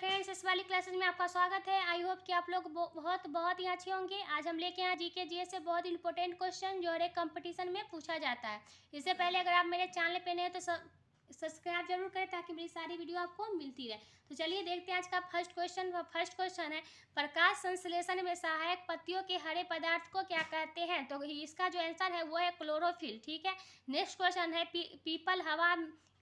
friends इस वाली classes में आपका स्वागत है आई होप कि आप लोग बहुत बहुत ही अच्छे होंगे आज हम लेके यहाँ जीके जी से बहुत इंपॉर्टेंट क्वेश्चन जो हर एक कंपटीशन में पूछा जाता है इससे पहले अगर आप मेरे चैनल पे नए तो सब्सक्राइब जरूर करें ताकि मेरी सारी वीडियो आपको मिलती रहे तो चलिए देखते हैं आज का फर्स्ट क्वेश्चन फर्स्ट क्वेश्चन है प्रकाश संश्लेषण में सहायक पत्तियों के हरे पदार्थ को क्या कहते हैं तो इसका जो आंसर है वो है क्लोरोफिल ठीक है नेक्स्ट क्वेश्चन है पी, पीपल हवा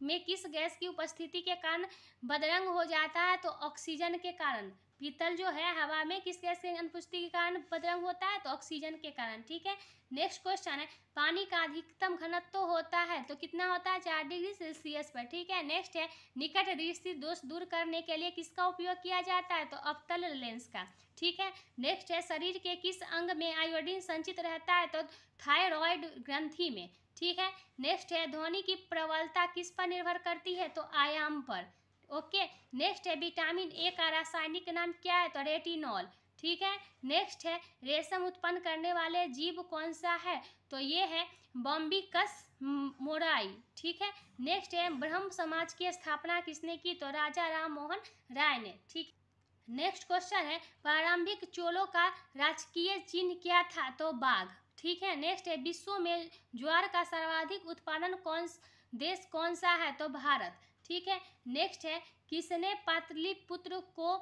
में किस गैस की उपस्थिति के कारण बदरंग हो जाता है तो ऑक्सीजन के कारण पीतल जो है हवा में किस गैस के अनुपुष्टि के कारण बदरंग होता है तो ऑक्सीजन के कारण ठीक है नेक्स्ट क्वेश्चन है पानी का अधिकतम घनत्व तो होता है तो कितना होता है चार डिग्री सेल्सियस पर ठीक है नेक्स्ट है निकट दृष्टि दोष दूर करने के लिए किसका उपयोग किया जाता है तो अवतल लेंस का ठीक है नेक्स्ट है शरीर के किस अंग में आयोडीन संचित रहता है तो थायरॉयड ग्रंथि में ठीक है नेक्स्ट है ध्वनि की प्रबलता किस पर निर्भर करती है तो आयाम पर ओके नेक्स्ट है विटामिन ए का रासायनिक नाम क्या है तो रेटिनॉल ठीक है नेक्स्ट है रेशम उत्पन्न करने वाले जीव कौन सा है तो ये है बॉम्बिकस मोराई ठीक है नेक्स्ट है ब्रह्म समाज की स्थापना किसने की तो राजा राम मोहन राय ने ठीक नेक्स्ट क्वेश्चन है प्रारंभिक चोलों का राजकीय चिन्ह क्या था तो बाघ ठीक है नेक्स्ट है विश्व में ज्वार का सर्वाधिक उत्पादन कौन देश कौन सा है तो भारत ठीक है नेक्स्ट है किसने पातली पुत्र को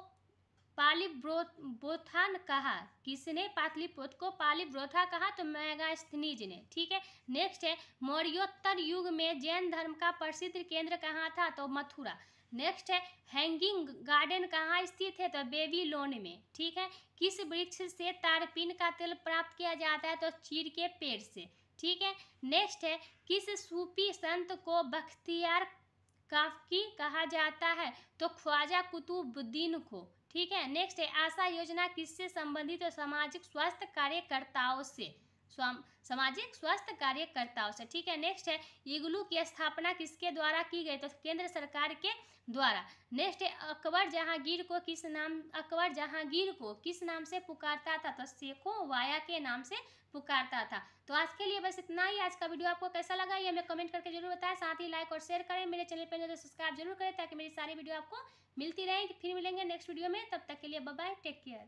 पाली ब्रोथान कहा किसने पातली पुत्र को पाली ब्रोथा कहा तो मैगास्थनीज ने ठीक है नेक्स्ट है मौर्योत्तर युग में जैन धर्म का प्रसिद्ध केंद्र कहाँ था तो मथुरा नेक्स्ट है हैंगिंग गार्डन कहाँ स्थित है तो बेबी लोन में ठीक है किस वृक्ष से तारपीन का तेल प्राप्त किया जाता है तो चीड़ के पेड़ से ठीक है नेक्स्ट है किस सूफी संत को बख्तियार की कहा जाता है तो ख्वाजा कुतुबुद्दीन को ठीक है नेक्स्ट है आशा योजना किससे संबंधित और सामाजिक स्वास्थ्य कार्यकर्ताओं से सामाजिक स्वास्थ्य कार्यकर्ताओं से ठीक है नेक्स्ट है इग्लू की स्थापना किसके द्वारा की गई तो केंद्र सरकार के द्वारा नेक्स्ट है अकबर जहांगीर को किस नाम अकबर जहांगीर को किस नाम से पुकारता था तो शेखो वाया के नाम से पुकारता था तो आज के लिए बस इतना ही आज का वीडियो आपको कैसा लगा ये हमें कमेंट करके जरूर बताएं साथ ही लाइक और शेयर करें मेरे चैनल पर सब्सक्राइब तो जरूर करें ताकि मेरी सारी वीडियो आपको मिलती रहे फिर मिलेंगे नेक्स्ट वीडियो में तब तक के लिए बाय टेक केयर